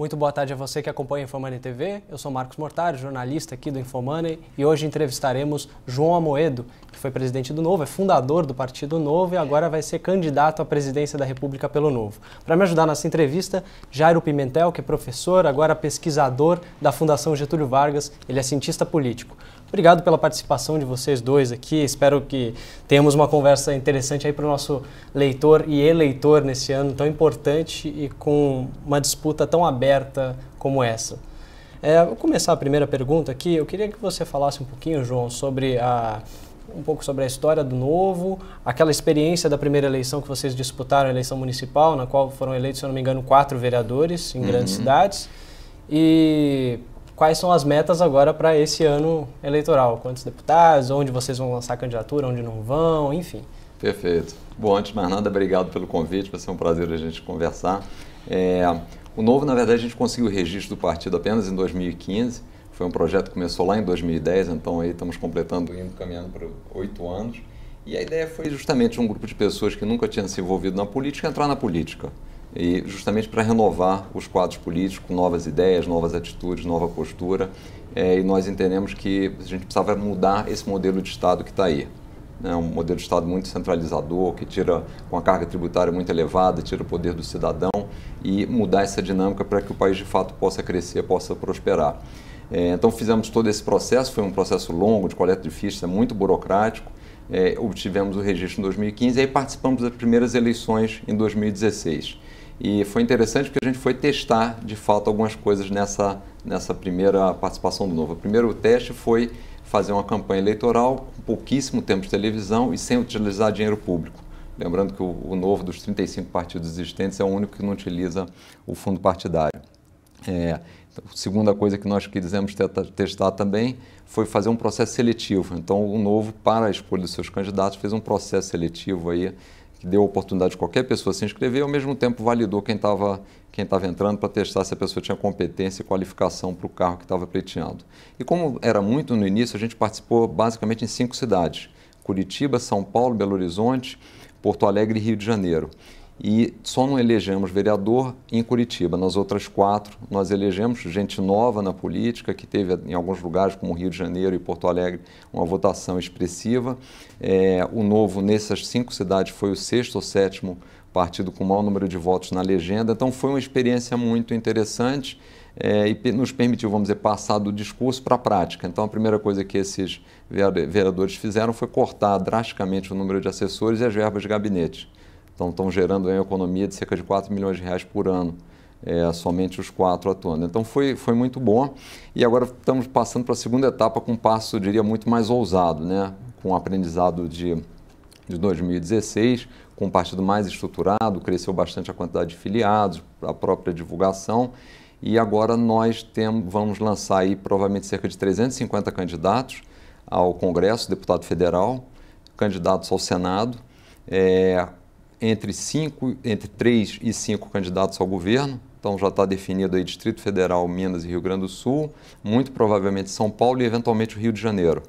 Muito boa tarde a você que acompanha Infomoney TV. Eu sou Marcos Mortari, jornalista aqui do Infomoney, e hoje entrevistaremos João Amoedo, que foi presidente do Novo, é fundador do Partido Novo e agora vai ser candidato à presidência da República pelo Novo. Para me ajudar nessa entrevista, Jairo Pimentel, que é professor, agora pesquisador da Fundação Getúlio Vargas, ele é cientista político. Obrigado pela participação de vocês dois aqui. Espero que tenhamos uma conversa interessante aí para o nosso leitor e eleitor nesse ano tão importante e com uma disputa tão aberta como essa. É, vou começar a primeira pergunta aqui. Eu queria que você falasse um pouquinho, João, sobre a um pouco sobre a história do novo, aquela experiência da primeira eleição que vocês disputaram, a eleição municipal, na qual foram eleitos, se eu não me engano, quatro vereadores em uhum. grandes cidades. E quais são as metas agora para esse ano eleitoral? Quantos deputados, onde vocês vão lançar candidatura, onde não vão, enfim. Perfeito. Bom, antes de mais nada, obrigado pelo convite, vai ser um prazer a gente conversar. É, o Novo, na verdade, a gente conseguiu o registro do partido apenas em 2015, foi um projeto que começou lá em 2010, então aí estamos completando, indo caminhando para oito anos. E a ideia foi justamente um grupo de pessoas que nunca tinham se envolvido na política entrar na política e justamente para renovar os quadros políticos com novas ideias, novas atitudes, nova postura. É, e nós entendemos que a gente precisava mudar esse modelo de Estado que está aí. Né? um modelo de Estado muito centralizador, que tira com a carga tributária muito elevada, tira o poder do cidadão e mudar essa dinâmica para que o país de fato possa crescer, possa prosperar. É, então fizemos todo esse processo, foi um processo longo de coleta de fichas, é muito burocrático. É, obtivemos o registro em 2015 e aí participamos das primeiras eleições em 2016. E foi interessante porque a gente foi testar, de fato, algumas coisas nessa, nessa primeira participação do Novo. O primeiro teste foi fazer uma campanha eleitoral com pouquíssimo tempo de televisão e sem utilizar dinheiro público. Lembrando que o, o Novo, dos 35 partidos existentes, é o único que não utiliza o fundo partidário. É, então, segunda coisa que nós quisemos testar também foi fazer um processo seletivo. Então, o Novo, para a escolha dos seus candidatos, fez um processo seletivo aí que deu a oportunidade de qualquer pessoa se inscrever e, ao mesmo tempo, validou quem estava quem estava entrando para testar se a pessoa tinha competência e qualificação para o carro que estava pleiteando. E como era muito no início, a gente participou basicamente em cinco cidades: Curitiba, São Paulo, Belo Horizonte, Porto Alegre e Rio de Janeiro e só não elegemos vereador em Curitiba. Nas outras quatro, nós elegemos gente nova na política, que teve em alguns lugares, como Rio de Janeiro e Porto Alegre, uma votação expressiva. É, o novo, nessas cinco cidades, foi o sexto ou sétimo partido com o maior número de votos na legenda. Então, foi uma experiência muito interessante. É, e nos permitiu, vamos dizer, passar do discurso para a prática. Então, a primeira coisa que esses vereadores fizeram foi cortar drasticamente o número de assessores e as verbas de gabinete. Então, estão gerando uma economia de cerca de 4 milhões de reais por ano. É, somente os quatro atuando. Então foi, foi muito bom e agora estamos passando para a segunda etapa com um passo, eu diria, muito mais ousado, né? com o aprendizado de, de 2016, com um partido mais estruturado, cresceu bastante a quantidade de filiados, a própria divulgação e agora nós temos, vamos lançar aí provavelmente cerca de 350 candidatos ao Congresso, deputado federal, candidatos ao Senado, é, entre, cinco, entre três e cinco candidatos ao governo. Então já está definido aí Distrito Federal, Minas e Rio Grande do Sul, muito provavelmente São Paulo e eventualmente o Rio de Janeiro.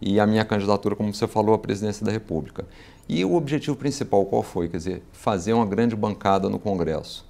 E a minha candidatura, como você falou, à presidência da República. E o objetivo principal qual foi? Quer dizer, fazer uma grande bancada no Congresso.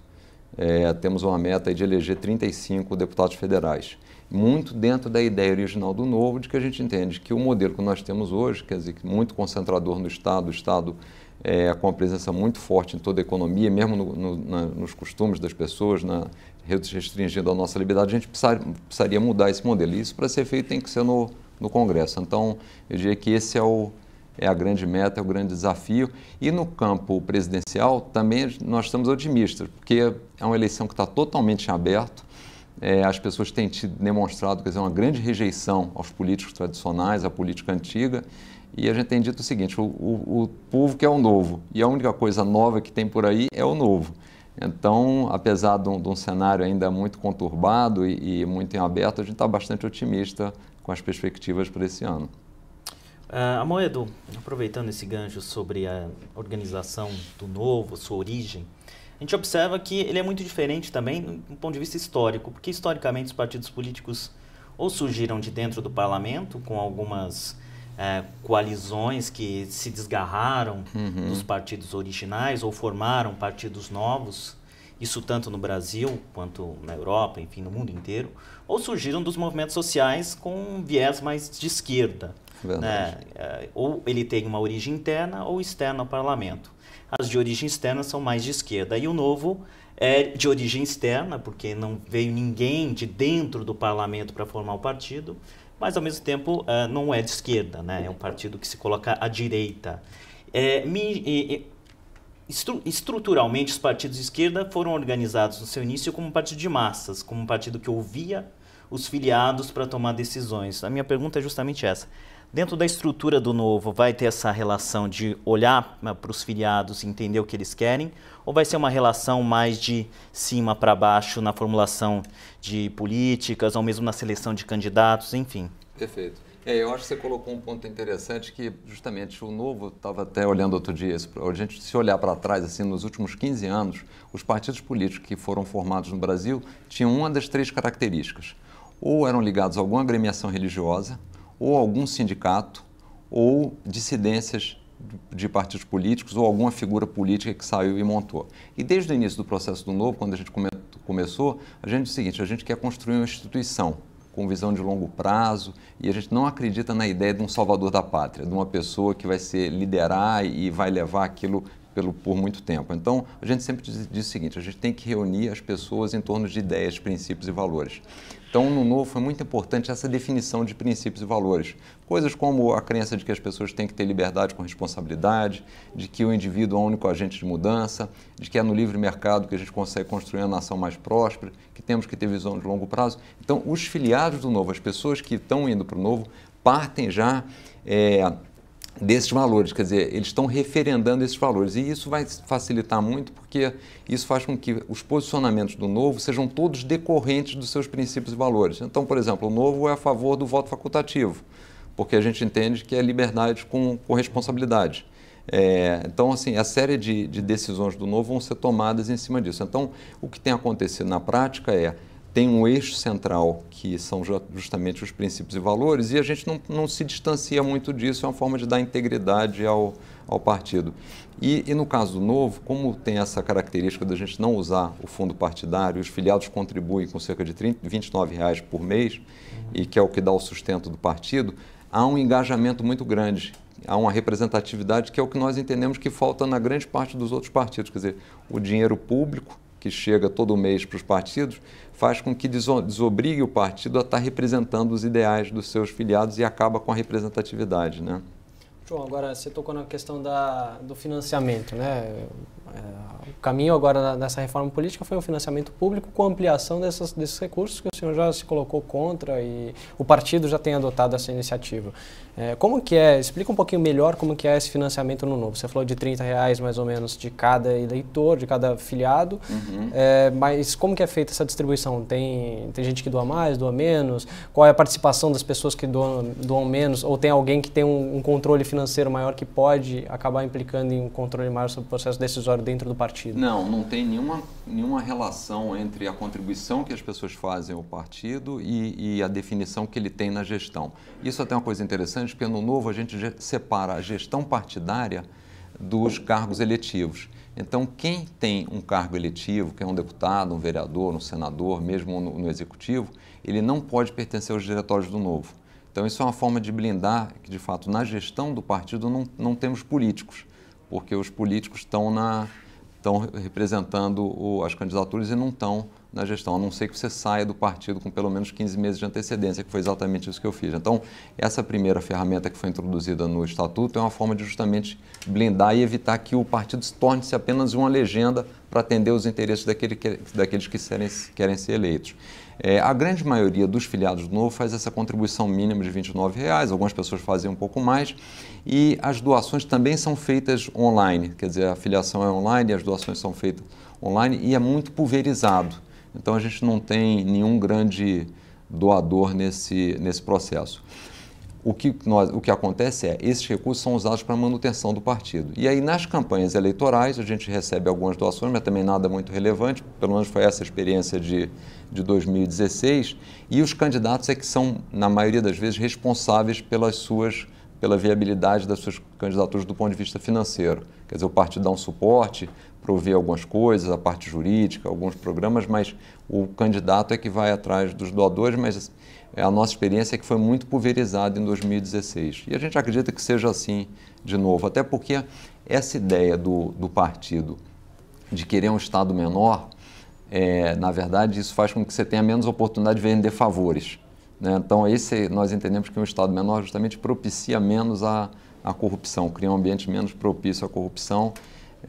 É, temos uma meta de eleger 35 deputados federais. Muito dentro da ideia original do Novo, de que a gente entende que o modelo que nós temos hoje, quer dizer, muito concentrador no Estado, o Estado é, com a presença muito forte em toda a economia, mesmo no, no, na, nos costumes das pessoas, na, restringindo a nossa liberdade, a gente precisar, precisaria mudar esse modelo. E isso, para ser feito, tem que ser no, no Congresso. Então, eu diria que esse é, o, é a grande meta, é o grande desafio. E no campo presidencial, também nós estamos otimistas, porque é uma eleição que está totalmente em aberto. É, as pessoas têm tido, demonstrado quer dizer, uma grande rejeição aos políticos tradicionais, à política antiga. E a gente tem dito o seguinte: o, o, o povo quer o novo, e a única coisa nova que tem por aí é o novo. Então, apesar de um, de um cenário ainda muito conturbado e, e muito em aberto, a gente está bastante otimista com as perspectivas para esse ano. Uh, ah, Amoedo, aproveitando esse gancho sobre a organização do novo, sua origem, a gente observa que ele é muito diferente também do ponto de vista histórico, porque historicamente os partidos políticos ou surgiram de dentro do parlamento com algumas é, coalizões que se desgarraram uhum. dos partidos originais ou formaram partidos novos, isso tanto no Brasil quanto na Europa, enfim, no mundo inteiro, ou surgiram dos movimentos sociais com um viés mais de esquerda. Né? É, ou ele tem uma origem interna ou externa ao parlamento. As de origem externa são mais de esquerda. E o novo é de origem externa, porque não veio ninguém de dentro do parlamento para formar o partido, mas ao mesmo tempo uh, não é de esquerda, né? é um partido que se coloca à direita. É, me, estruturalmente, os partidos de esquerda foram organizados no seu início como um partido de massas, como um partido que ouvia os filiados para tomar decisões. A minha pergunta é justamente essa. Dentro da estrutura do novo, vai ter essa relação de olhar ah, para os filiados e entender o que eles querem? Ou vai ser uma relação mais de cima para baixo na formulação de políticas, ou mesmo na seleção de candidatos, enfim? Perfeito. É, eu acho que você colocou um ponto interessante que, justamente, o novo, estava até olhando outro dia, a gente se olhar para trás, assim, nos últimos 15 anos, os partidos políticos que foram formados no Brasil tinham uma das três características. Ou eram ligados a alguma agremiação religiosa, ou algum sindicato ou dissidências de partidos políticos ou alguma figura política que saiu e montou. E desde o início do processo do Novo, quando a gente começou, a gente disse é o seguinte, a gente quer construir uma instituição com visão de longo prazo e a gente não acredita na ideia de um salvador da pátria, de uma pessoa que vai ser liderar e vai levar aquilo pelo, por muito tempo. Então, a gente sempre diz, diz, o seguinte: a gente tem que reunir as pessoas em torno de ideias, princípios e valores. Então, no Novo foi muito importante essa definição de princípios e valores. Coisas como a crença de que as pessoas têm que ter liberdade com responsabilidade, de que o indivíduo é o único agente de mudança, de que é no livre mercado que a gente consegue construir uma nação mais próspera, que temos que ter visão de longo prazo. Então, os filiados do Novo, as pessoas que estão indo para o Novo, partem já. É, desses valores, quer dizer, eles estão referendando esses valores e isso vai facilitar muito porque isso faz com que os posicionamentos do novo sejam todos decorrentes dos seus princípios e valores. Então, por exemplo, o novo é a favor do voto facultativo, porque a gente entende que é liberdade com, com responsabilidade. É, então, assim, a série de, de decisões do novo vão ser tomadas em cima disso. Então, o que tem acontecido na prática é tem um eixo central, que são justamente os princípios e valores, e a gente não, não se distancia muito disso, é uma forma de dar integridade ao, ao partido. E, e, no caso do Novo, como tem essa característica da gente não usar o fundo partidário, os filiados contribuem com cerca de 30, 29 reais por mês, e que é o que dá o sustento do partido, há um engajamento muito grande há uma representatividade que é o que nós entendemos que falta na grande parte dos outros partidos. Quer dizer, o dinheiro público que chega todo mês para os partidos, faz com que desobrigue o partido a estar representando os ideais dos seus filiados e acaba com a representatividade, né? João, agora você tocou na questão da, do financiamento, né? É, caminho agora nessa reforma política foi o financiamento público com ampliação dessas, desses recursos que o senhor já se colocou contra e o partido já tem adotado essa iniciativa. É, como que é? Explica um pouquinho melhor como que é esse financiamento no novo. Você falou de 30 reais mais ou menos de cada eleitor, de cada filiado, uhum. é, mas como que é feita essa distribuição? Tem, tem gente que doa mais, doa menos? Qual é a participação das pessoas que doam, doam menos? Ou tem alguém que tem um, um controle financeiro maior que pode acabar implicando em um controle maior sobre o processo decisório dentro do partido? partido. Não, não tem nenhuma, nenhuma relação entre a contribuição que as pessoas fazem ao partido e, e a definição que ele tem na gestão. Isso é até é uma coisa interessante, porque no Novo a gente separa a gestão partidária dos cargos eletivos. Então, quem tem um cargo eletivo, que é um deputado, um vereador, um senador, mesmo no, no, executivo, ele não pode pertencer aos diretórios do novo. Então, isso é uma forma de blindar que, de fato, na gestão do partido não, não temos políticos, porque os políticos estão na, estão representando o, as candidaturas e não estão na gestão, a não ser que você saia do partido com pelo menos 15 meses de antecedência, que foi exatamente isso que eu fiz. Então, essa primeira ferramenta que foi introduzida no Estatuto é uma forma de justamente blindar e evitar que o partido se torne-se apenas uma legenda para atender os interesses daquele que, daqueles que serem, querem ser eleitos. É, a grande maioria dos filiados do Novo faz essa contribuição mínima de R$ 29, reais, algumas pessoas fazem um pouco mais, e as doações também são feitas online, quer dizer, a filiação é online, as doações são feitas online e é muito pulverizado. Então a gente não tem nenhum grande doador nesse, nesse processo o que, nós, o que acontece é, esses recursos são usados para a manutenção do partido. E aí, nas campanhas eleitorais, a gente recebe algumas doações, mas também nada muito relevante, pelo menos foi essa a experiência de, de 2016, e os candidatos é que são, na maioria das vezes, responsáveis pelas suas, pela viabilidade das suas candidaturas do ponto de vista financeiro. Quer dizer, o partido dá um suporte, prover algumas coisas, a parte jurídica, alguns programas, mas o candidato é que vai atrás dos doadores, mas é a nossa experiência é que foi muito pulverizada em 2016. E a gente acredita que seja assim de novo, até porque essa ideia do, do partido de querer um Estado menor, é, na verdade, isso faz com que você tenha menos oportunidade de vender favores. Né? Então, esse, nós entendemos que um Estado menor justamente propicia menos a, a corrupção, cria um ambiente menos propício à corrupção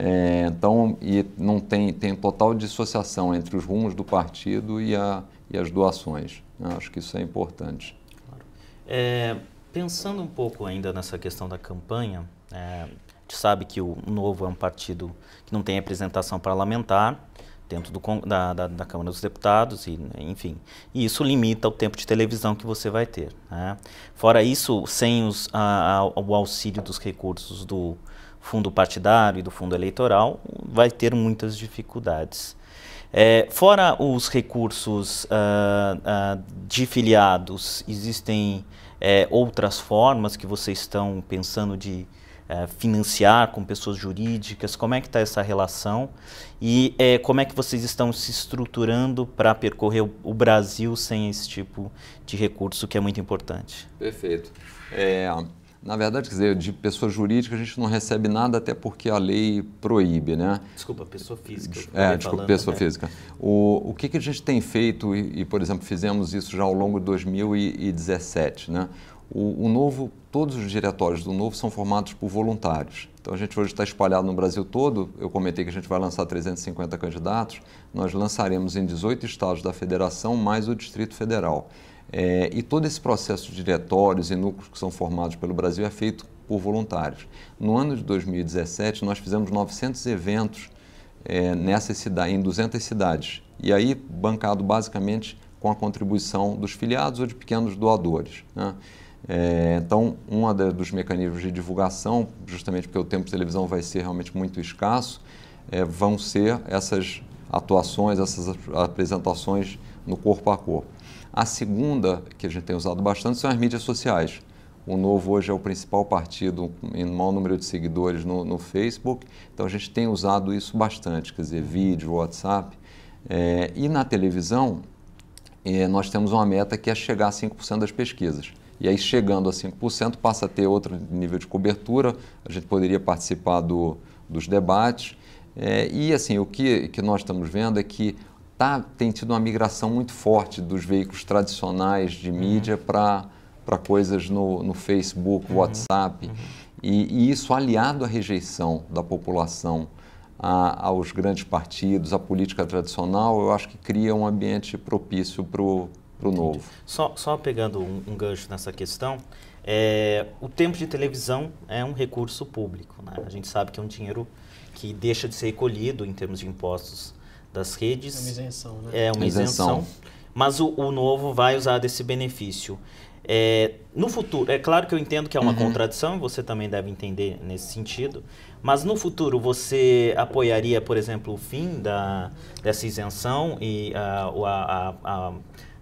é, então, e não tem, tem total dissociação entre os rumos do partido e, a, e as doações. Eu né? acho que isso é importante. Claro. É, pensando um pouco ainda nessa questão da campanha, é, a gente sabe que o Novo é um partido que não tem apresentação parlamentar dentro do, da, da, da, Câmara dos Deputados, e, enfim. E isso limita o tempo de televisão que você vai ter. Né? Fora isso, sem os, a, a, o auxílio dos recursos do, fundo partidário e do fundo eleitoral, vai ter muitas dificuldades. É, fora os recursos uh, uh, de filiados, existem é, outras formas que vocês estão pensando de é, financiar com pessoas jurídicas? Como é que está essa relação? E é, como é que vocês estão se estruturando para percorrer o, o, Brasil sem esse tipo de recurso que é muito importante? Perfeito. É... Na verdade, quer dizer, de pessoa jurídica a gente não recebe nada até porque a lei proíbe, né? Desculpa, pessoa física. É, desculpa, falando, pessoa né? física. O, o que, que a gente tem feito, e, e, por exemplo, fizemos isso já ao longo de 2017, né? O, o, novo, todos os diretórios do novo são formados por voluntários. Então a gente hoje está espalhado no Brasil todo. Eu comentei que a gente vai lançar 350 candidatos. Nós lançaremos em 18 estados da federação mais o Distrito Federal. É, e todo esse processo de diretórios e núcleos que são formados pelo Brasil é feito por voluntários. No ano de 2017, nós fizemos 900 eventos é, nessa cidade, em 200 cidades, e aí bancado basicamente com a contribuição dos filiados ou de pequenos doadores. Né? É, então, um dos mecanismos de divulgação, justamente porque o tempo de televisão vai ser realmente muito escasso, é, vão ser essas atuações, essas apresentações no corpo a corpo. A segunda, que a gente tem usado bastante, são as mídias sociais. O Novo hoje é o principal partido em maior número de seguidores no, no Facebook, então a gente tem usado isso bastante, quer dizer, vídeo, WhatsApp. É, e na televisão, é, nós temos uma meta que é chegar a 5% das pesquisas. E aí, chegando a 5%, passa a ter outro nível de cobertura, a gente poderia participar do, dos debates. É, e assim, o que, que nós estamos vendo é que tá, tem tido uma migração muito forte dos veículos tradicionais de mídia uhum. para coisas no, no Facebook, uhum. WhatsApp. Uhum. E, e, isso aliado à rejeição da população a, aos grandes partidos, à política tradicional, eu acho que cria um ambiente propício para o pro novo. Só, só pegando um, um gancho nessa questão, é, o tempo de televisão é um recurso público. Né? A gente sabe que é um dinheiro que deixa de ser recolhido em termos de impostos das redes. É uma isenção, né? É uma isenção. isenção. Mas o, o, novo vai usar desse benefício. É, no futuro, é claro que eu entendo que é uma uhum. contradição, e você também deve entender nesse sentido, mas no futuro você apoiaria, por exemplo, o fim da, dessa isenção e a, a, a,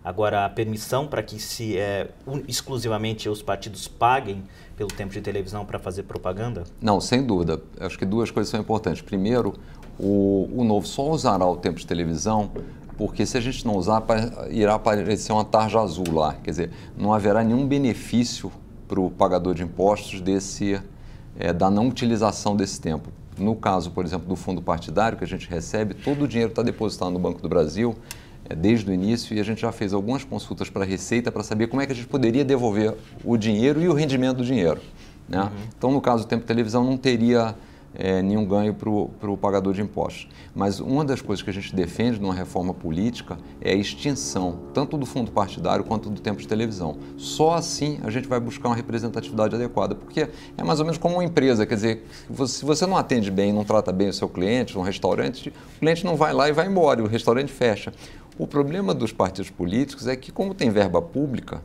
agora a permissão para que se é, un, exclusivamente os partidos paguem pelo tempo de televisão para fazer propaganda? Não, sem dúvida. Acho que duas coisas são importantes. Primeiro, o, o novo só usará o tempo de televisão porque se a gente não usar, irá aparecer uma tarja azul lá. Quer dizer, não haverá nenhum benefício para o pagador de impostos desse, é, da não utilização desse tempo. No caso, por exemplo, do fundo partidário que a gente recebe, todo o dinheiro está depositado no Banco do Brasil é, desde o início e a gente já fez algumas consultas para a Receita para saber como é que a gente poderia devolver o dinheiro e o rendimento do dinheiro. Né? Uhum. Então, no caso do tempo de televisão, não teria é, nenhum ganho para o pagador de impostos. Mas uma das coisas que a gente defende numa reforma política é a extinção, tanto do fundo partidário quanto do tempo de televisão. Só assim a gente vai buscar uma representatividade adequada, porque é mais ou menos como uma empresa, quer dizer, se você não atende bem, não trata bem o seu cliente, um restaurante, o cliente não vai lá e vai embora, o restaurante fecha. O problema dos partidos políticos é que, como tem verba pública,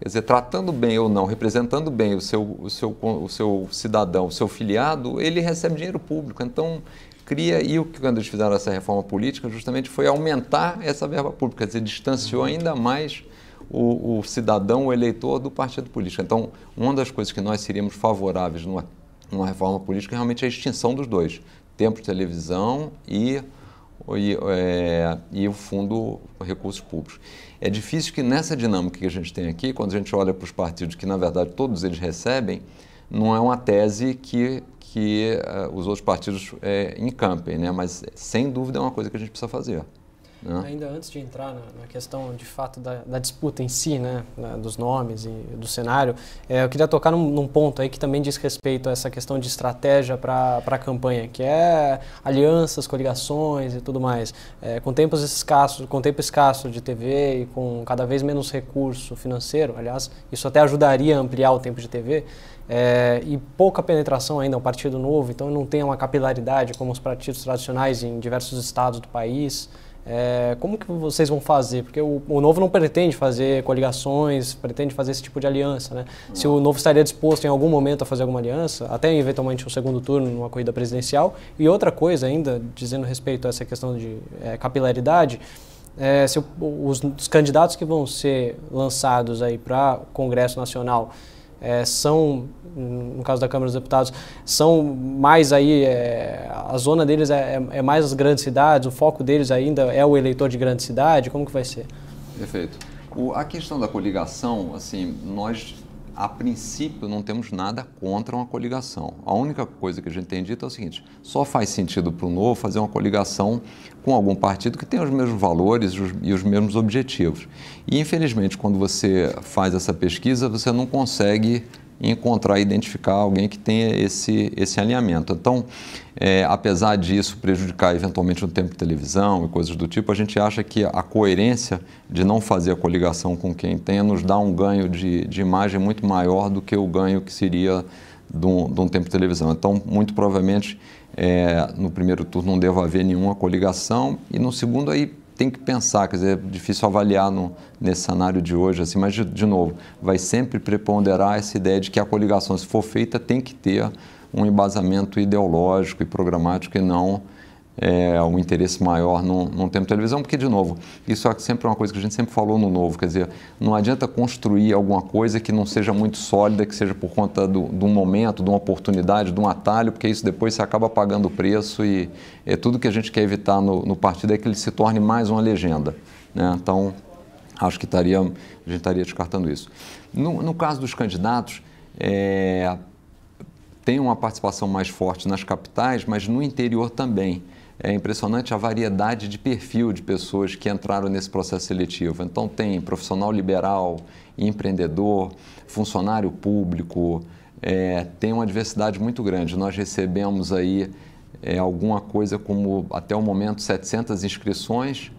Quer dizer, tratando bem ou não, representando bem o seu, o seu, o seu cidadão, o seu filiado, ele recebe dinheiro público. Então, cria, e o que quando eles fizeram essa reforma política, justamente foi aumentar essa verba pública, quer dizer, distanciou ainda mais o, o cidadão, o eleitor do partido político. Então, uma das coisas que nós seríamos favoráveis numa, numa reforma política é realmente a extinção dos dois, tempo de televisão e, e, é, e o fundo recursos públicos. É difícil que nessa dinâmica que a gente tem aqui, quando a gente olha para os partidos que, na verdade, todos eles recebem, não é uma tese que, que uh, os outros partidos é, encampem, né? mas sem dúvida é uma coisa que a gente precisa fazer. Né? Ainda antes de entrar na, na questão de fato da, da, disputa em si, né, dos nomes e do cenário, é, eu queria tocar num, num, ponto aí que também diz respeito a essa questão de estratégia para a campanha, que é alianças, coligações e tudo mais. É, com tempos escassos, com tempo escasso de TV e com cada vez menos recurso financeiro, aliás, isso até ajudaria a ampliar o tempo de TV. É, eh, e pouca penetração ainda, um partido novo, então não tem uma capilaridade como os partidos tradicionais em diversos estados do país. É, como que vocês vão fazer? Porque o, o, Novo não pretende fazer coligações, pretende fazer esse tipo de aliança, né? Não. Se o Novo estaria disposto em algum momento a fazer alguma aliança, até eventualmente um segundo turno numa corrida presidencial. E outra coisa ainda, dizendo respeito a essa questão de é, capilaridade, é, se o, os, os candidatos que vão ser lançados aí para o Congresso Nacional é, são, no caso da Câmara dos Deputados, são mais aí, é, a zona deles é, é, é, mais as grandes cidades, o foco deles ainda é o eleitor de grande cidade, como que vai ser? Perfeito. O, a questão da coligação, assim, nós a princípio, não temos nada contra uma coligação. A única coisa que a gente tem dito é o seguinte: só faz sentido para o Novo fazer uma coligação com algum partido que tem os mesmos valores e os mesmos objetivos. E, infelizmente, quando você faz essa pesquisa, você não consegue encontrar e identificar alguém que tenha esse, esse alinhamento. Então, é, apesar disso prejudicar eventualmente o tempo de televisão e coisas do tipo, a gente acha que a coerência de não fazer a coligação com quem tem nos dá um ganho de, de imagem muito maior do que o ganho que seria de um, de um tempo de televisão. Então, muito provavelmente, é, no primeiro turno não deva haver nenhuma coligação e no segundo aí tem que pensar, quer dizer, é difícil avaliar no, nesse cenário de hoje, assim, mas de, de, novo, vai sempre preponderar essa ideia de que a coligação, se for feita, tem que ter um embasamento ideológico e programático e não é, um interesse maior no tempo de televisão, porque, de novo, isso é sempre uma coisa que a gente sempre falou no novo, quer dizer, não adianta construir alguma coisa que não seja muito sólida, que seja por conta do, de um momento, de uma oportunidade, de um atalho, porque isso depois você acaba pagando o preço e é tudo que a gente quer evitar no, no partido é que ele se torne mais uma legenda. Né? Então, acho que estaria, a gente estaria descartando isso. No, no caso dos candidatos, é, tem uma participação mais forte nas capitais, mas no interior também é impressionante a variedade de perfil de pessoas que entraram nesse processo seletivo. Então, tem profissional liberal, empreendedor, funcionário público, é, tem uma diversidade muito grande. Nós recebemos aí é, alguma coisa como, até o momento, 700 inscrições.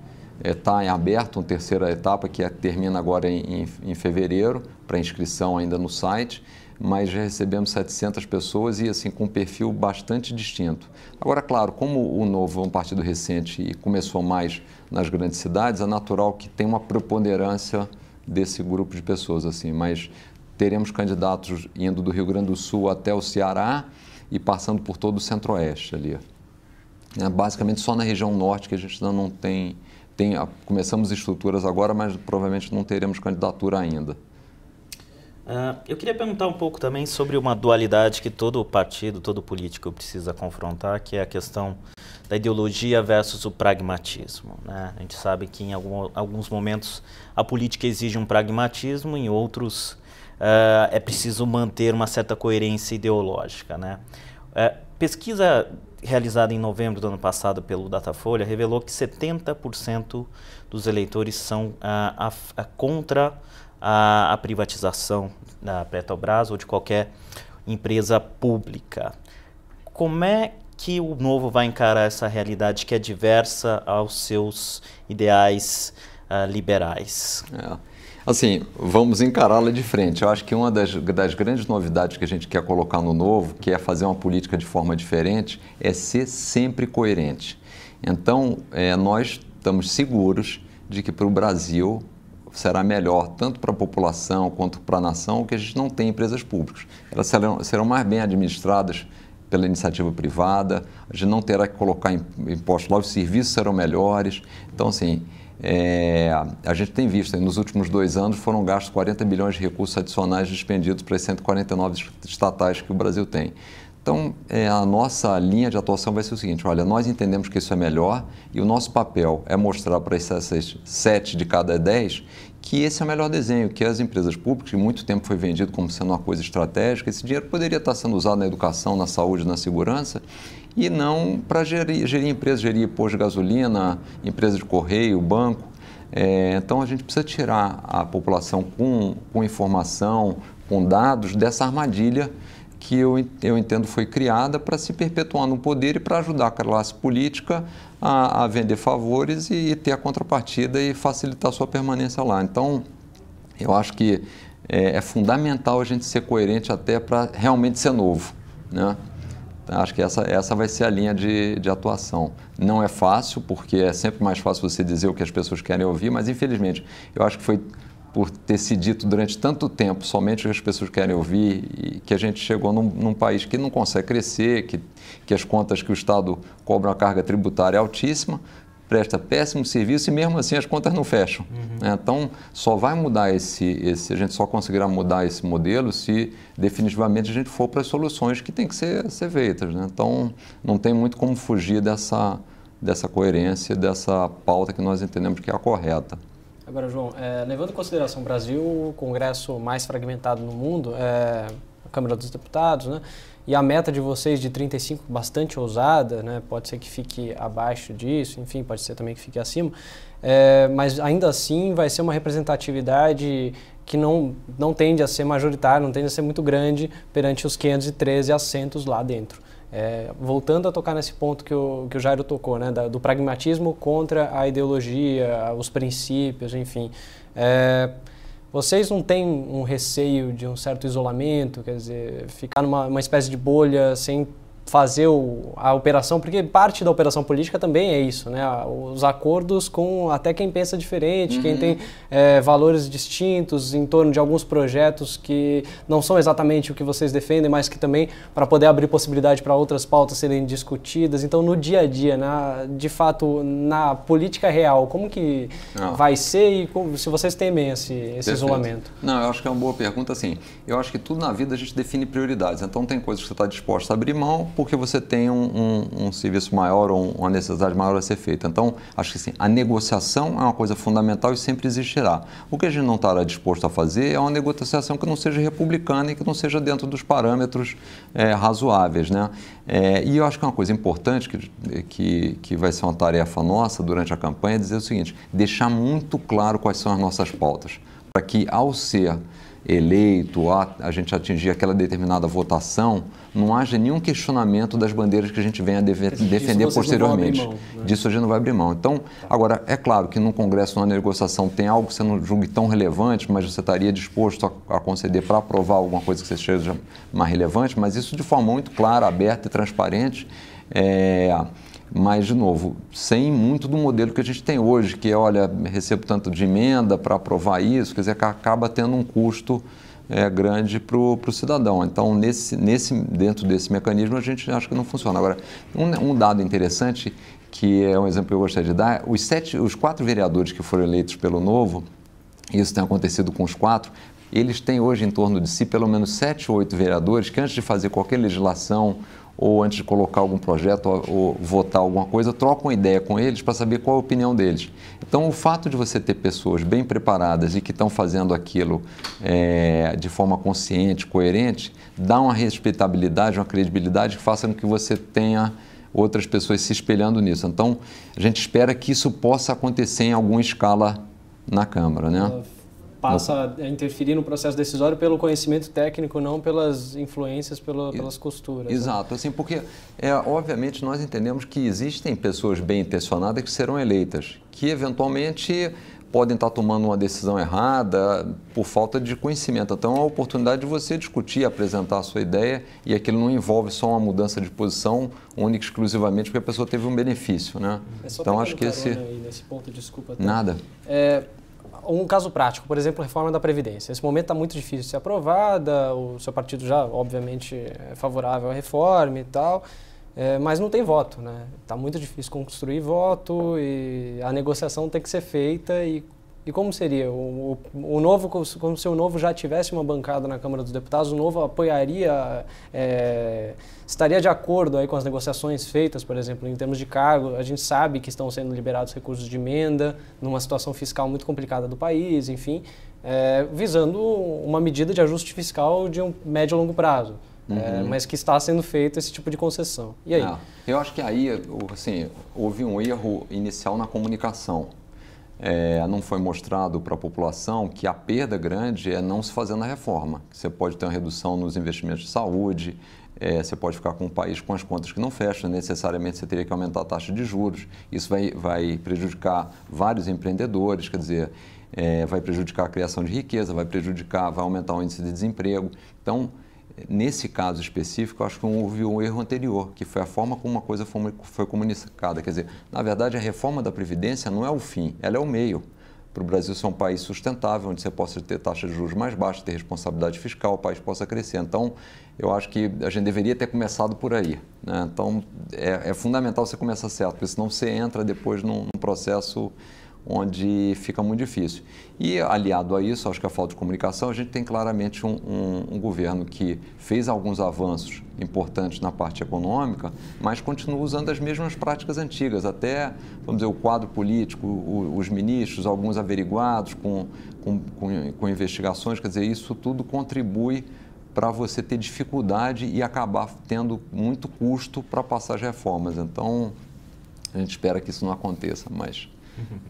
Está é, tá em aberto uma terceira etapa que é, termina agora em, em fevereiro, para inscrição ainda no site mas já recebemos 700 pessoas e assim com um perfil bastante distinto. Agora, claro, como o Novo é um partido recente e começou mais nas grandes cidades, é natural que tenha uma preponderância desse grupo de pessoas assim, mas teremos candidatos indo do Rio Grande do Sul até o Ceará e passando por todo o Centro-Oeste ali. É, basicamente só na região norte que a gente ainda não tem, tem começamos estruturas agora, mas provavelmente não teremos candidatura ainda. Ah, eu queria perguntar um pouco também sobre uma dualidade que todo partido, todo político precisa confrontar, que é a questão da ideologia versus o pragmatismo. Né? A gente sabe que em algum, alguns momentos a política exige um pragmatismo, em outros uh, é preciso manter uma certa coerência ideológica. Né? Uh, pesquisa realizada em novembro do ano passado pelo Datafolha revelou que 70% dos eleitores são a, ah, a, a contra a, a privatização da Petrobras ou de qualquer empresa pública. Como é que o novo vai encarar essa realidade que é diversa aos seus ideais uh, liberais? É. Assim, vamos encará-la de frente. Eu acho que uma das, das, grandes novidades que a gente quer colocar no novo, que é fazer uma política de forma diferente, é ser sempre coerente. Então, é, nós estamos seguros de que para o Brasil será melhor, tanto para a população quanto para a nação, que a gente não tem empresas públicas. Elas serão, serão mais bem administradas pela iniciativa privada, a gente não terá que colocar impostos lá, os serviços serão melhores. Então, assim, é, a gente tem visto, nos últimos dois anos foram gastos 40 bilhões de recursos adicionais despendidos para as 149 estatais que o Brasil tem. Então, é, a nossa linha de atuação vai ser o seguinte: olha, nós entendemos que isso é melhor e o nosso papel é mostrar para essas sete de cada dez que esse é o melhor desenho, que as empresas públicas, que muito tempo foi vendido como sendo uma coisa estratégica, esse dinheiro poderia estar sendo usado na educação, na saúde, na segurança, e não para gerir, gerir empresas, gerir pôr de gasolina, empresa de correio, banco. É, então a gente precisa tirar a população com, com informação, com dados dessa armadilha que eu, eu entendo foi criada para se perpetuar no poder e para ajudar a classe política a, a vender favores e, e, ter a contrapartida e facilitar a sua permanência lá. Então, eu acho que é, é fundamental a gente ser coerente até para realmente ser novo. Né? Então, acho que essa, essa vai ser a linha de, de atuação. Não é fácil, porque é sempre mais fácil você dizer o que as pessoas querem ouvir, mas infelizmente eu acho que foi por ter se dito durante tanto tempo somente o que as pessoas querem ouvir, e que a gente chegou num, num, país que não consegue crescer, que, que as contas que o Estado cobra uma carga tributária altíssima, presta péssimo serviço e mesmo assim as contas não fecham. Uhum. Né? Então, só vai mudar esse, esse, a gente só conseguirá mudar esse modelo se definitivamente a gente for para as soluções que têm que ser, ser feitas. Né? Então, não tem muito como fugir dessa, dessa coerência, dessa pauta que nós entendemos que é a correta. Agora, João, é, levando em consideração o Brasil, o congresso mais fragmentado no mundo, é, a Câmara dos Deputados, né? E a meta de vocês de 35, bastante ousada, né? Pode ser que fique abaixo disso, enfim, pode ser também que fique acima. É, mas ainda assim vai ser uma representatividade que não, não tende a ser majoritária, não tende a ser muito grande perante os 513 assentos lá dentro. É, voltando a tocar nesse ponto que o, que o Jairo tocou, né, da, do pragmatismo contra a ideologia, os princípios, enfim. É, vocês não têm um receio de um certo isolamento, quer dizer, ficar numa espécie de bolha sem fazer o, a operação, porque parte da operação política também é isso, né? Os acordos com até quem pensa diferente, uhum. quem tem é, valores distintos em torno de alguns projetos que não são exatamente o que vocês defendem, mas que também para poder abrir possibilidade para outras pautas serem discutidas. Então, no dia a dia, de fato, na política real, como que não. Ah. vai ser e como, se vocês temem esse, esse isolamento? Não, eu acho que é uma boa pergunta, assim. Eu acho que tudo na vida a gente define prioridades. Então, tem coisas que você está disposto a abrir mão, porque você tem um, um, um serviço maior ou uma necessidade maior a ser feita. Então, acho que sim, a negociação é uma coisa fundamental e sempre existirá. O que a gente não estará disposto a fazer é uma negociação que não seja republicana e que não seja dentro dos parâmetros é, razoáveis. Né? É, e eu acho que uma coisa importante, que, que, que vai ser uma tarefa nossa durante a campanha, é dizer o seguinte: deixar muito claro quais são as nossas pautas, para que, ao ser eleito, a, a gente atingir aquela determinada votação, não haja nenhum questionamento das bandeiras que a gente venha defender posteriormente. Mão, né? Disso a gente não vai abrir mão. Então, agora, é claro que no Congresso, numa negociação, tem algo que você não julgue tão relevante, mas você estaria disposto a, a conceder para aprovar alguma coisa que você seja mais relevante, mas isso de forma muito clara, aberta e transparente. É, mas, de novo, sem muito do modelo que a gente tem hoje, que é, olha, recebo tanto de emenda para aprovar isso, quer dizer, que acaba tendo um custo é, grande para o cidadão. Então, nesse, nesse, dentro desse mecanismo, a gente acha que não funciona. Agora, um, um dado interessante, que é um exemplo que eu gostaria de dar, os, sete, os quatro vereadores que foram eleitos pelo Novo, isso tem acontecido com os quatro, eles têm hoje em torno de si pelo menos sete ou oito vereadores que, antes de fazer qualquer legislação ou antes de colocar algum projeto ou, ou votar alguma coisa, troca uma ideia com eles para saber qual a opinião deles. Então, o fato de você ter pessoas bem preparadas e que estão fazendo aquilo é, de forma consciente, coerente, dá uma respeitabilidade, uma credibilidade que faça com que você tenha outras pessoas se espelhando nisso. Então, a gente espera que isso possa acontecer em alguma escala na Câmara, né? passa a interferir no processo decisório pelo conhecimento técnico, não pelas influências, pela, pelas costuras. Né? Exato, né? assim, porque é, obviamente nós entendemos que existem pessoas bem intencionadas que serão eleitas, que eventualmente podem estar tomando uma decisão errada por falta de conhecimento. Então, é a oportunidade de você discutir, apresentar a sua ideia e aquilo não envolve só uma mudança de posição única e exclusivamente porque a pessoa teve um benefício, né? É então, acho que esse... Aí, nesse ponto, desculpa. Tá? Nada. É um caso prático, por exemplo, a reforma da Previdência. Esse momento está muito difícil de ser aprovada, o seu partido já, obviamente, é favorável à reforma e tal, é, mas não tem voto, né? Está muito difícil construir voto e a negociação tem que ser feita e e como seria? O, o, o, novo, como se o novo já tivesse uma bancada na Câmara dos Deputados, o novo apoiaria, é, estaria de acordo aí com as negociações feitas, por exemplo, em termos de cargo. A gente sabe que estão sendo liberados recursos de emenda, numa situação fiscal muito complicada do país, enfim, é, visando uma medida de ajuste fiscal de um médio e longo prazo. É, uhum. É, mas que está sendo feito esse tipo de concessão. E aí? Ah, eu acho que aí, assim, houve um erro inicial na comunicação. É, não foi mostrado para a população que a perda grande é não se fazendo a reforma. Você pode ter uma redução nos investimentos de saúde, é, você pode ficar com o país com as contas que não fecham, necessariamente você teria que aumentar a taxa de juros. Isso vai, vai prejudicar vários empreendedores, quer dizer, é, vai prejudicar a criação de riqueza, vai prejudicar, vai aumentar o índice de desemprego. Então, nesse caso específico, acho que houve um erro anterior, que foi a forma como uma coisa foi comunicada. Quer dizer, na verdade, a reforma da Previdência não é o fim, ela é o meio. Para o Brasil ser um país sustentável, onde você possa ter taxas de juros mais baixas, ter responsabilidade fiscal, o país possa crescer. Então, eu acho que a gente deveria ter começado por aí. Né? Então, é, é, fundamental você começar certo, porque senão você entra depois num, num processo onde fica muito difícil. E aliado a isso, acho que a falta de comunicação, a gente tem claramente um, um, um governo que fez alguns avanços importantes na parte econômica, mas continua usando as mesmas práticas antigas, até, vamos dizer, o quadro político, o, os ministros, alguns averiguados com, com, com, com investigações, quer dizer, isso tudo contribui para você ter dificuldade e acabar tendo muito custo para passar as reformas. Então, a gente espera que isso não aconteça, mas... Uhum.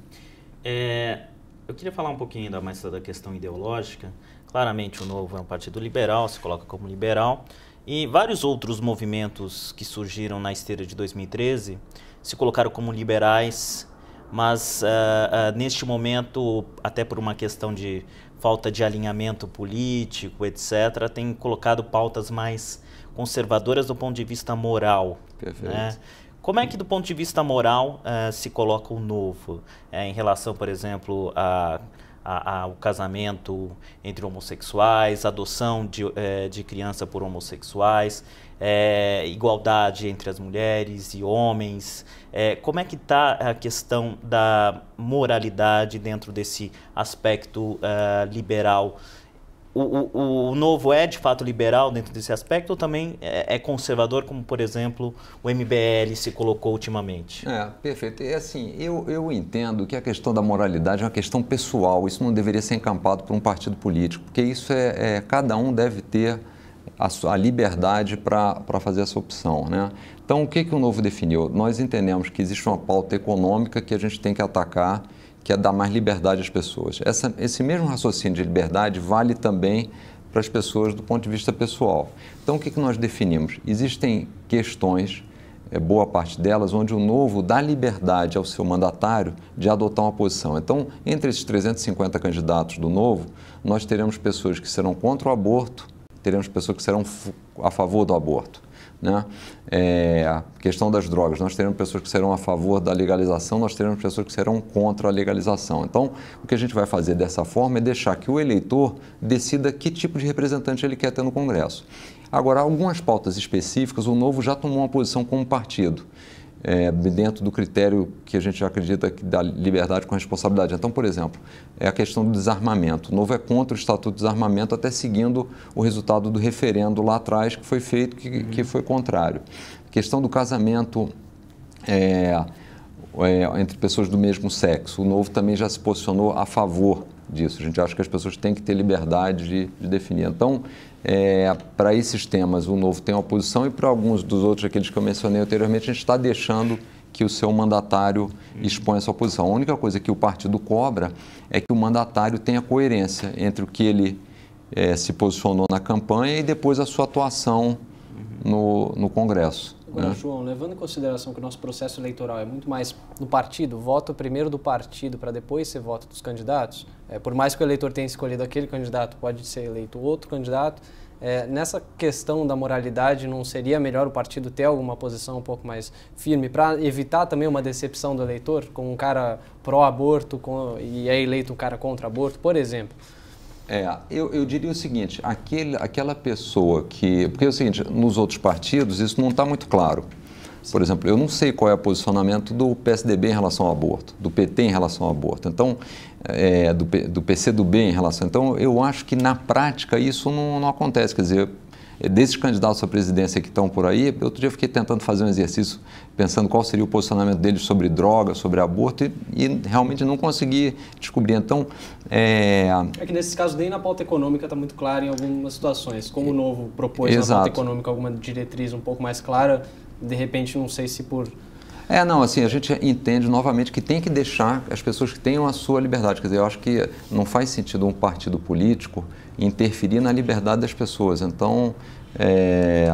É, eu queria falar um pouquinho ainda mais da questão ideológica. Claramente, o Novo é um partido liberal, se coloca como liberal. E vários outros movimentos que surgiram na esteira de 2013 se colocaram como liberais, mas uh, uh, neste momento, até por uma questão de falta de alinhamento político, etc., tem colocado pautas mais conservadoras do ponto de vista moral. Né? Perfeito. Né? Como é que, do ponto de vista moral, uh, se coloca o novo uh, em relação, por exemplo, a, a, a, o casamento entre homossexuais, adoção de, eh, de criança por homossexuais, igualdade entre as mulheres e homens. como é que está a questão da moralidade dentro desse aspecto liberal o, o, o, novo é de fato liberal dentro desse aspecto ou também é, é conservador, como por exemplo o MBL se colocou ultimamente? É, perfeito. É assim, eu, eu entendo que a questão da moralidade é uma questão pessoal, isso não deveria ser encampado por um partido político, porque isso é, é cada um deve ter a, a liberdade para fazer essa opção. Né? Então, o que, que o novo definiu? Nós entendemos que existe uma pauta econômica que a gente tem que atacar que é dar mais liberdade às pessoas. Essa, esse mesmo raciocínio de liberdade vale também para as pessoas do ponto de vista pessoal. Então, o que, que nós definimos? Existem questões, é, boa parte delas, onde o novo dá liberdade ao seu mandatário de adotar uma posição. Então, entre esses 350 candidatos do novo, nós teremos pessoas que serão contra o aborto, teremos pessoas que serão a favor do aborto né? É, a questão das drogas, nós teremos pessoas que serão a favor da legalização, nós teremos pessoas que serão contra a legalização. Então, o que a gente vai fazer dessa forma é deixar que o eleitor decida que tipo de representante ele quer ter no Congresso. Agora, algumas pautas específicas, o Novo já tomou uma posição como partido é, dentro do critério que a gente acredita que dá liberdade com responsabilidade. Então, por exemplo, é a questão do desarmamento. O Novo é contra o Estatuto de Desarmamento, até seguindo o resultado do referendo lá atrás, que foi feito, que, uhum. que foi contrário. A questão do casamento é, é, entre pessoas do mesmo sexo. O Novo também já se posicionou a favor disso. A gente acha que as pessoas têm que ter liberdade de, de definir. Então, é, para esses temas o Novo tem oposição e para alguns dos outros, aqueles que eu mencionei anteriormente, a gente está deixando que o seu mandatário expõe sua posição. A única coisa que o partido cobra é que o mandatário tenha coerência entre o que ele é, se posicionou na campanha e depois a sua atuação no, no Congresso. Agora, né? João, levando em consideração que o nosso processo eleitoral é muito mais do partido, voto primeiro do partido para depois ser voto dos candidatos, é, por mais que o eleitor tenha escolhido aquele candidato, pode ser eleito outro candidato, é, nessa questão da moralidade, não seria melhor o partido ter alguma posição um pouco mais firme para evitar também uma decepção do eleitor, com um cara pró-aborto e é eleito um cara contra-aborto, por exemplo? É, eu, eu diria o seguinte, aquele, aquela pessoa que... Porque é o seguinte, nos outros partidos isso não está muito claro. Por exemplo, eu não sei qual é o posicionamento do PSDB em relação ao aborto, do PT em relação ao aborto, então, é, do, do PCdoB em relação... Então, eu acho que na prática isso não, não acontece, quer dizer, é, desses candidatos à presidência que estão por aí, outro dia eu fiquei tentando fazer um exercício pensando qual seria o posicionamento deles sobre droga, sobre aborto, e, e realmente não consegui descobrir. Então, é... é que nesses casos nem na pauta econômica está muito clara em algumas situações. Como o Novo propôs Exato. na pauta econômica alguma diretriz um pouco mais clara, de repente, não sei se por é, não, assim, a gente entende novamente que tem que deixar as pessoas que tenham a sua liberdade. Quer dizer, eu acho que não faz sentido um partido político interferir na liberdade das pessoas. Então, é,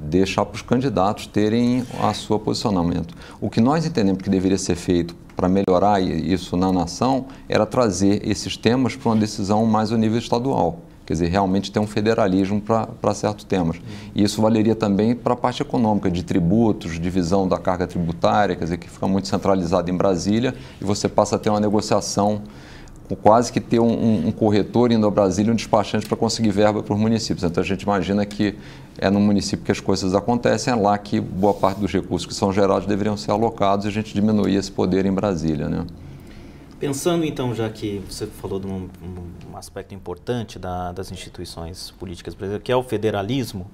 deixar para os candidatos terem a sua posicionamento. O que nós entendemos que deveria ser feito para melhorar isso na nação era trazer esses temas para uma decisão mais ao nível estadual. Quer dizer, realmente ter um federalismo para certos temas. Uhum. E isso valeria também para a parte econômica, de tributos, divisão da carga tributária, quer dizer, que fica muito centralizado em Brasília e você passa a ter uma negociação quase que ter um, um, corretor indo a Brasília, um despachante para conseguir verba para os municípios. Então a gente imagina que é no município que as coisas acontecem, é lá que boa parte dos recursos que são gerados deveriam ser alocados e a gente diminuir esse poder em Brasília. Né? Pensando então, já que você falou de um, um aspecto importante da, das instituições políticas brasileiras, que é o federalismo,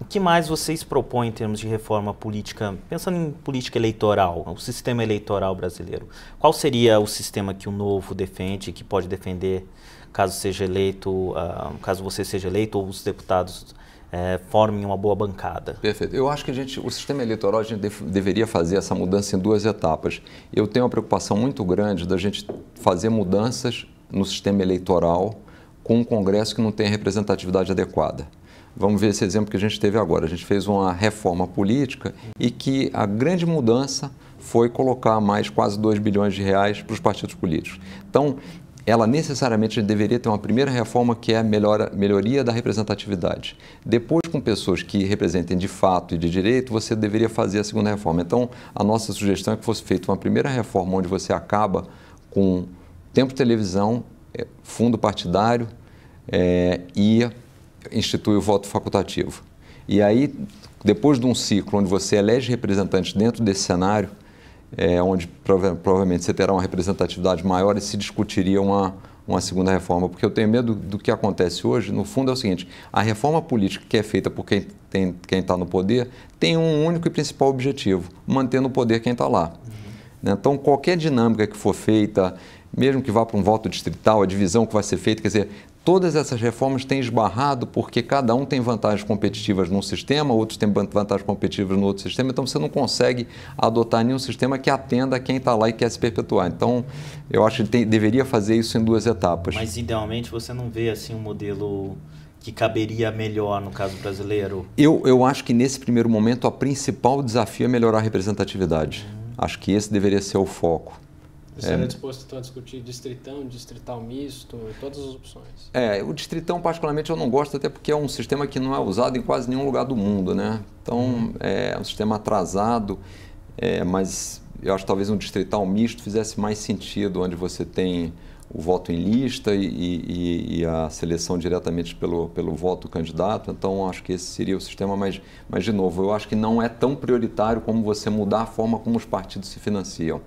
o que mais vocês propõem em termos de reforma política, pensando em política eleitoral, o sistema eleitoral brasileiro? Qual seria o sistema que o novo defende, que pode defender caso seja eleito, uh, caso você seja eleito ou os deputados é, formem uma boa bancada. Perfeito. Eu acho que a gente, o sistema eleitoral, a gente def, deveria fazer essa mudança em duas etapas. Eu tenho uma preocupação muito grande da gente fazer mudanças no sistema eleitoral com um Congresso que não tem a representatividade adequada. Vamos ver esse exemplo que a gente teve agora. A gente fez uma reforma política e que a grande mudança foi colocar mais quase 2 bilhões de reais para os partidos políticos. Então, ela necessariamente deveria ter uma primeira reforma que é a melhora, melhoria da representatividade. Depois, com pessoas que representem de fato e de direito, você deveria fazer a segunda reforma. Então, a nossa sugestão é que fosse feita uma primeira reforma onde você acaba com tempo de televisão, é, fundo partidário é, e institui o voto facultativo. E aí, depois de um ciclo onde você elege representantes dentro desse cenário, é, onde prova provavelmente você terá uma representatividade maior e se discutiria uma, uma segunda reforma. Porque eu tenho medo do que acontece hoje, no fundo é o seguinte: a reforma política que é feita por quem está no poder tem um único e principal objetivo: manter no poder quem está lá. Uhum. Né? Então, qualquer dinâmica que for feita, mesmo que vá para um voto distrital, a divisão que vai ser feita, quer dizer, Todas essas reformas têm esbarrado porque cada um tem vantagens competitivas num sistema, outros têm vantagens competitivas no outro sistema, então você não consegue adotar nenhum sistema que atenda a quem está lá e quer se perpetuar. Então, eu acho que tem, deveria fazer isso em duas etapas. Mas, idealmente, você não vê assim um modelo que caberia melhor no caso brasileiro? Eu, eu acho que, nesse primeiro momento, o principal desafio é melhorar a representatividade. Uhum. Acho que esse deveria ser o foco. Estaria é. é, disposto então, a discutir distritão, distrital misto, todas as opções? É, o distritão particularmente eu não gosto, até porque é um sistema que não é usado em quase nenhum lugar do mundo, né? Então é um sistema atrasado, é, mas eu acho que talvez um distrital misto fizesse mais sentido, onde você tem o voto em lista e, e, e, a seleção diretamente pelo, pelo voto candidato. Então, acho que esse seria o sistema, mas, mas, de novo, eu acho que não é tão prioritário como você mudar a forma como os partidos se financiam.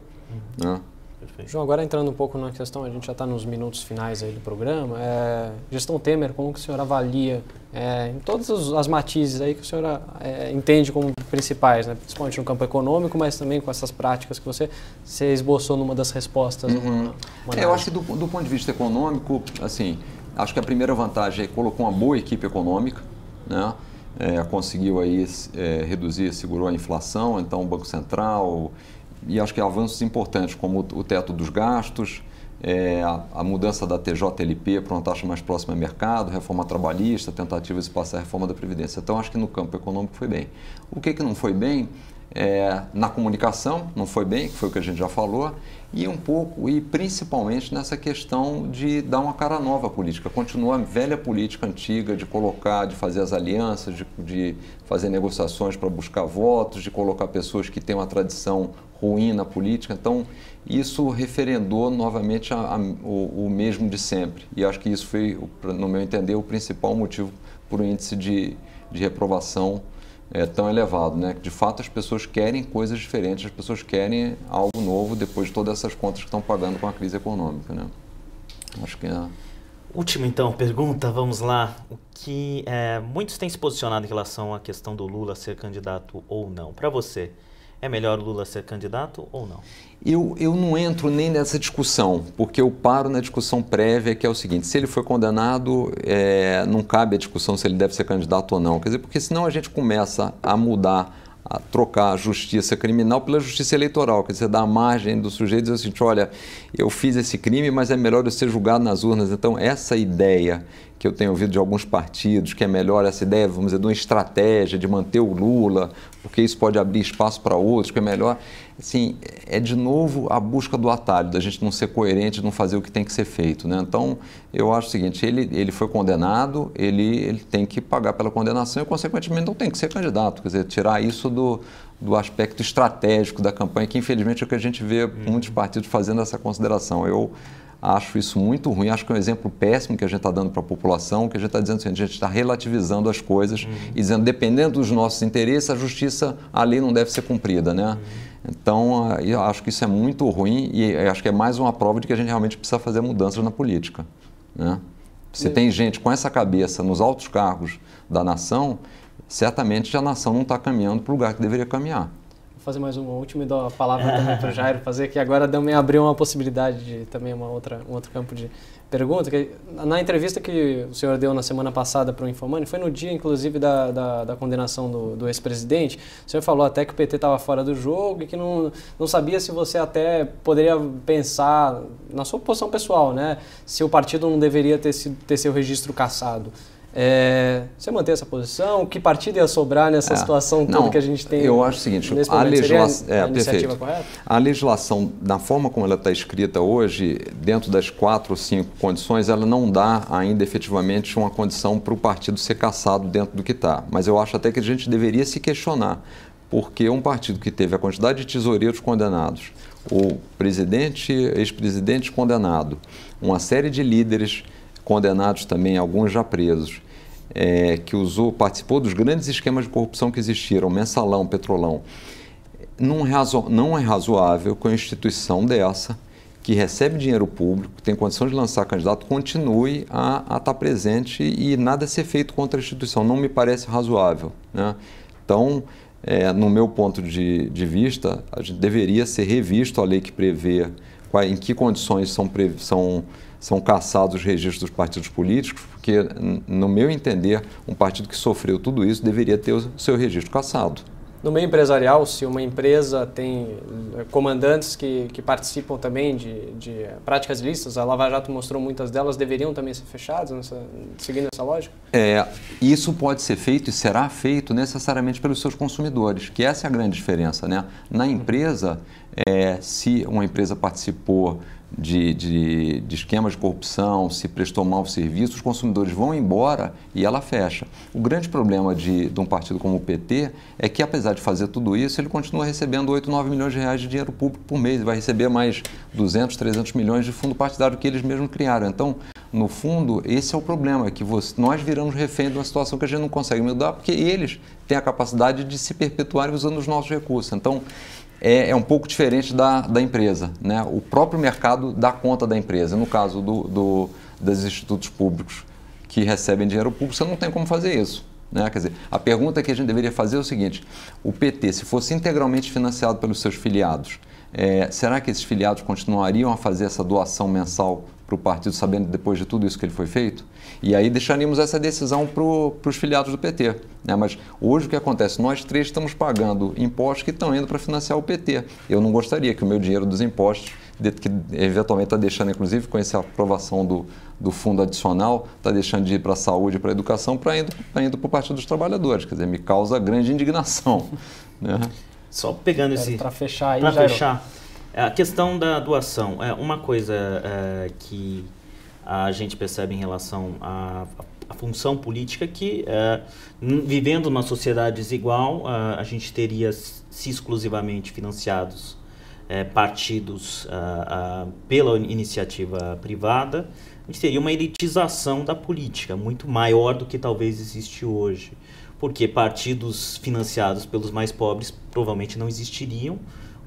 Né? Perfeito. João, agora entrando um pouco na questão, a gente já está nos minutos finais aí do programa. É, gestão Temer, como que o senhor avalia é, em todas as matizes aí que o senhor é, entende como principais, né? principalmente no campo econômico, mas também com essas práticas que você, você esboçou numa das respostas? Uhum. Uma, uma é, eu acho que do, do ponto de vista econômico, assim, acho que a primeira vantagem é que colocou uma boa equipe econômica, né? É, conseguiu aí é, reduzir, segurou a inflação, então o Banco Central, e acho que avanços importantes, como o teto dos gastos, é, a, a, mudança da TJLP para uma taxa mais próxima ao mercado, reforma trabalhista, tentativa de passar a reforma da Previdência. Então, acho que no campo econômico foi bem. O que, que não foi bem? É, na comunicação, não foi bem, que foi o que a gente já falou, e um pouco, e principalmente nessa questão de dar uma cara nova à política. Continua a velha política antiga de colocar, de fazer as alianças, de, de fazer negociações para buscar votos, de colocar pessoas que têm uma tradição ruim na política. Então, isso referendou novamente a, a, o, o, mesmo de sempre. E acho que isso foi, no meu entender, o principal motivo para o índice de, de reprovação é, tão elevado, né? De fato, as pessoas querem coisas diferentes, as pessoas querem algo novo depois de todas essas contas que estão pagando com a crise econômica, né? Acho que é... Última, então, pergunta, vamos lá. O que é, muitos têm se posicionado em relação à questão do Lula ser candidato ou não. Para você, é melhor Lula ser candidato ou não? Eu, eu não entro nem nessa discussão, porque eu paro na discussão prévia, que é o seguinte: se ele foi condenado, é, não cabe a discussão se ele deve ser candidato ou não. Quer dizer, porque senão a gente começa a mudar a trocar a justiça criminal pela justiça eleitoral, quer dizer, dar margem do sujeito diz assim, olha, eu fiz esse crime, mas é melhor eu ser julgado nas urnas. Então, essa ideia que eu tenho ouvido de alguns partidos, que é melhor essa ideia, vamos dizer, de uma estratégia de manter o Lula porque isso pode abrir espaço para outros, que é melhor. Assim, é de novo a busca do atalho, da gente não ser coerente, não fazer o que tem que ser feito. Né? Então, eu acho o seguinte: ele, ele foi condenado, ele, ele tem que pagar pela condenação e, consequentemente, não tem que ser candidato. Quer dizer, tirar isso do, do aspecto estratégico da campanha, que infelizmente é o que a gente vê muitos partidos fazendo essa consideração. Eu Acho isso muito ruim, acho que é um exemplo péssimo que a gente está dando para a população, que a gente está dizendo assim, a gente está relativizando as coisas uhum. e dizendo, dependendo dos nossos interesses, a justiça, a lei não deve ser cumprida, né? Uhum. Então, eu acho que isso é muito ruim e acho que é mais uma prova de que a gente realmente precisa fazer mudanças na política, né? Se tem gente com essa cabeça nos altos cargos da nação, certamente a nação não está caminhando para o lugar que deveria caminhar. Vou fazer mais uma última e dou a palavra também para o Jairo fazer, que agora me abriu uma possibilidade de também uma outra, um outro campo de pergunta. Que, na entrevista que o senhor deu na semana passada para o Infomani, foi no dia inclusive da, da, da condenação do, do ex-presidente, o senhor falou até que o PT estava fora do jogo e que não, não sabia se você até poderia pensar, na sua posição pessoal, né, se o partido não deveria ter, sido, ter seu registro cassado. É, você mantém essa posição? Que partido ia sobrar nessa é, situação toda que a gente tem? Eu acho o seguinte, momento, a, legisla... é, a, perfeito. a legislação, na forma como ela está escrita hoje, dentro das quatro ou cinco condições, ela não dá ainda efetivamente uma condição para o partido ser caçado dentro do que está. Mas eu acho até que a gente deveria se questionar, porque um partido que teve a quantidade de tesoureiros condenados, o presidente, ex-presidente condenado, uma série de líderes condenados também, alguns já presos, é, que usou, participou dos grandes esquemas de corrupção que existiram, mensalão, petrolão. Não, é razo, não é razoável que uma instituição dessa, que recebe dinheiro público, que tem condição de lançar candidato, continue a, a estar tá presente e nada ser feito contra a instituição. Não me parece razoável. Né? Então, é, no meu ponto de, de vista, a gente deveria ser revisto a lei que prevê qual, em que condições são, são são caçados os registros dos partidos políticos, porque, no meu entender, um partido que sofreu tudo isso deveria ter o seu registro caçado. No meio empresarial, se uma empresa tem eh, comandantes que, que participam também de, de práticas ilícitas, a Lava Jato mostrou muitas delas, deveriam também ser fechadas, nessa, seguindo essa lógica? É, isso pode ser feito e será feito necessariamente pelos seus consumidores, que essa é a grande diferença. Né? Na empresa, é, se uma empresa participou de, de, de esquemas de corrupção, se prestou mal o serviço, os consumidores vão embora e ela fecha. O grande problema de, de um partido como o PT é que, apesar de fazer tudo isso, ele continua recebendo 8, 9 milhões de reais de dinheiro público por mês, vai receber mais 200, 300 milhões de fundo partidário que eles mesmos criaram. Então, no fundo, esse é o problema, é que você, nós viramos refém de uma situação que a gente não consegue mudar, porque eles têm a capacidade de se perpetuar usando os nossos recursos. Então, é, é um pouco diferente da, da empresa. Né? O próprio mercado dá conta da empresa. No caso do, do, dos institutos públicos que recebem dinheiro público, você não tem como fazer isso. Né? Quer dizer, a pergunta que a gente deveria fazer é o seguinte: o PT, se fosse integralmente financiado pelos seus filiados, é, será que esses filiados continuariam a fazer essa doação mensal para o partido, sabendo depois de tudo isso que ele foi feito? E aí deixaríamos essa decisão para os filiados do PT. Né? Mas hoje o que acontece? Nós três estamos pagando impostos que estão indo para financiar o PT. Eu não gostaria que o meu dinheiro dos impostos, que eventualmente está deixando, inclusive, com essa aprovação do, do fundo adicional, está deixando de ir para a saúde, para a educação, para indo, para indo para o Partido dos Trabalhadores. Quer dizer, me causa grande indignação. Né? Só pegando esse. Para fechar aí, Para fechar. A questão da doação. É uma coisa é, que a gente percebe em relação à, à função política que, é, vivendo numa sociedade desigual, é, a gente teria se exclusivamente financiados é, partidos pela iniciativa privada, a gente teria uma elitização da política muito maior do que talvez existe hoje. Porque partidos financiados pelos mais pobres provavelmente não existiriam,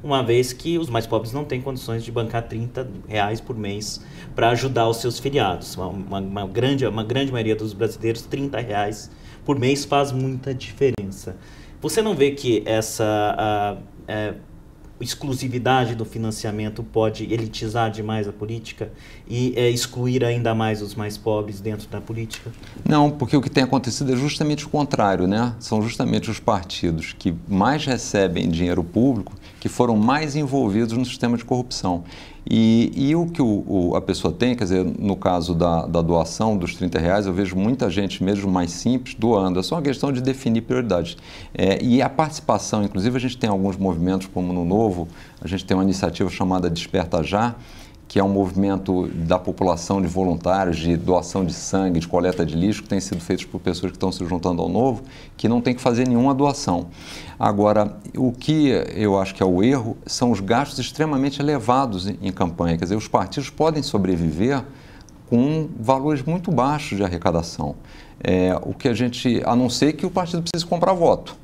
uma vez que os mais pobres não têm condições de bancar 30 reais por mês para ajudar os seus filiados. Uma, uma, uma, grande, uma grande maioria dos brasileiros, 30 reais por mês faz muita diferença. Você não vê que essa a, a é, exclusividade do financiamento pode elitizar demais a política e é, excluir ainda mais os mais pobres dentro da política? Não, porque o que tem acontecido é justamente o contrário, né? São justamente os partidos que mais recebem dinheiro público que foram mais envolvidos no sistema de corrupção. E, e o que o, o, a pessoa tem, quer dizer, no caso da, da, doação dos 30 reais, eu vejo muita gente, mesmo mais simples, doando. É só uma questão de definir prioridades. É, e a participação, inclusive, a gente tem alguns movimentos, como no Novo, a gente tem uma iniciativa chamada Desperta Já, que é um movimento da população de voluntários, de doação de sangue, de coleta de lixo, que tem sido feito por pessoas que estão se juntando ao novo, que não tem que fazer nenhuma doação. Agora, o que eu acho que é o erro são os gastos extremamente elevados em, campanha. Quer dizer, os partidos podem sobreviver com valores muito baixos de arrecadação. É, o que a gente, a não ser que o partido precise comprar voto.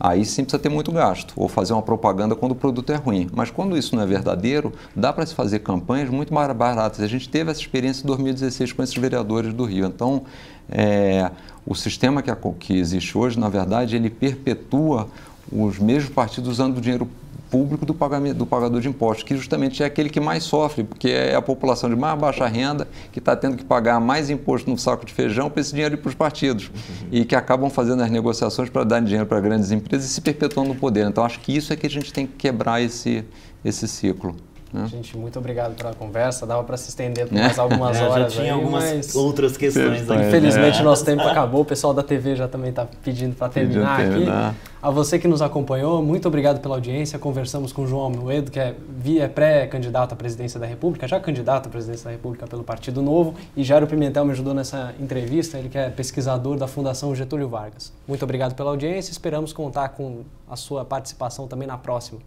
Aí sim precisa ter muito gasto, ou fazer uma propaganda quando o produto é ruim. Mas quando isso não é verdadeiro, dá para se fazer campanhas muito mais baratas. A gente teve essa experiência em 2016 com esses vereadores do Rio. Então, é, o sistema que, que existe hoje, na verdade, ele perpetua os mesmos partidos usando o dinheiro público público do, pagamento, do pagador de impostos, que justamente é aquele que mais sofre, porque é a população de mais baixa renda que está tendo que pagar mais imposto no saco de feijão para esse dinheiro ir para os partidos uhum. e que acabam fazendo as negociações para dar dinheiro para grandes empresas e se perpetuando no poder. Então, acho que isso é que a gente tem que quebrar esse, esse ciclo. Né? Gente, muito obrigado pela conversa. Dava para se estender por é. mais algumas é, horas. Já tinha aí, algumas mas... outras questões aí. Infelizmente, é. nosso tempo acabou. O pessoal da TV já também está pedindo para terminar, terminar aqui. A você que nos acompanhou, muito obrigado pela audiência. Conversamos com o João Almeida, que é, é, pré-candidato à presidência da República, já candidato à presidência da República pelo Partido Novo. E Jairo Pimentel me ajudou nessa entrevista. Ele que é pesquisador da Fundação Getúlio Vargas. Muito obrigado pela audiência. Esperamos contar com a sua participação também na próxima.